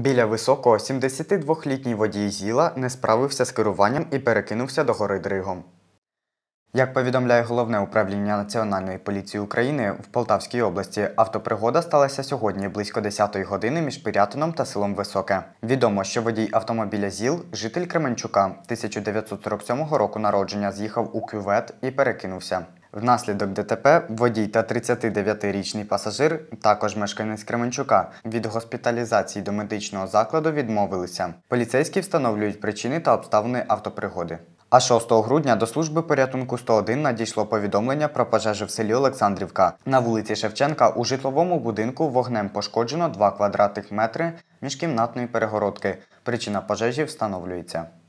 Біля високого 72-літній водій Зіла не справився з керуванням і перекинувся до гори Дригом. Як повідомляє головне управління Національної поліції України в Полтавській області, автопригода сталася сьогодні близько 10-ї години між Пирятином та селом Високе. Відомо, що водій автомобіля ЗІЛ, житель Кременчука 1947 року народження, з'їхав у кювет і перекинувся. Внаслідок ДТП водій та 39-річний пасажир, також мешканець Кременчука, від госпіталізації до медичного закладу відмовилися. Поліцейські встановлюють причини та обставини автопригоди. А 6 грудня до служби порятунку 101 надійшло повідомлення про пожежу в селі Олександрівка. На вулиці Шевченка у житловому будинку вогнем пошкоджено 2 квадратних метри міжкімнатної перегородки. Причина пожежі встановлюється.